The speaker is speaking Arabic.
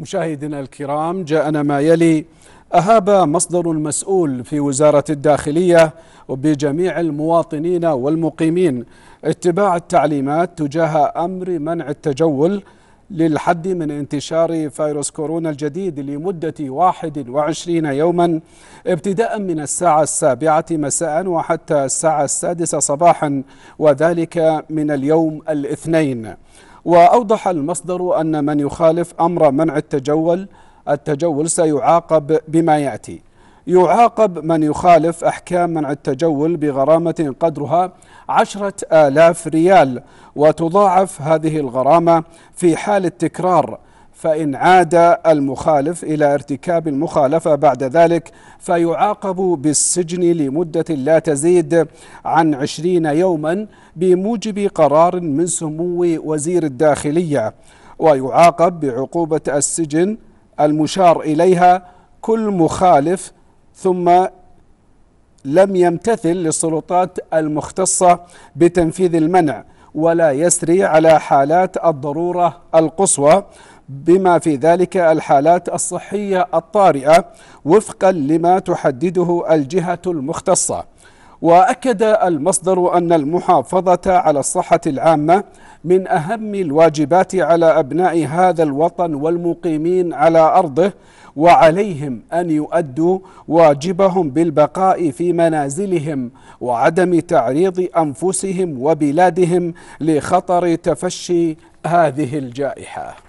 مشاهدينا الكرام جاءنا ما يلي أهاب مصدر مسؤول في وزارة الداخلية وبجميع المواطنين والمقيمين اتباع التعليمات تجاه أمر منع التجول للحد من انتشار فيروس كورونا الجديد لمدة 21 يوما ابتداء من الساعة السابعة مساء وحتى الساعة السادسة صباحا وذلك من اليوم الاثنين وأوضح المصدر أن من يخالف أمر منع التجول التجول سيعاقب بما يأتي يعاقب من يخالف أحكام منع التجول بغرامة قدرها عشرة آلاف ريال وتضاعف هذه الغرامة في حال التكرار فإن عاد المخالف إلى ارتكاب المخالفة بعد ذلك فيعاقب بالسجن لمدة لا تزيد عن عشرين يوما بموجب قرار من سمو وزير الداخلية ويعاقب بعقوبة السجن المشار إليها كل مخالف ثم لم يمتثل للسلطات المختصة بتنفيذ المنع ولا يسري على حالات الضرورة القصوى بما في ذلك الحالات الصحية الطارئة وفقا لما تحدده الجهة المختصة وأكد المصدر أن المحافظة على الصحة العامة من أهم الواجبات على أبناء هذا الوطن والمقيمين على أرضه وعليهم أن يؤدوا واجبهم بالبقاء في منازلهم وعدم تعريض أنفسهم وبلادهم لخطر تفشي هذه الجائحة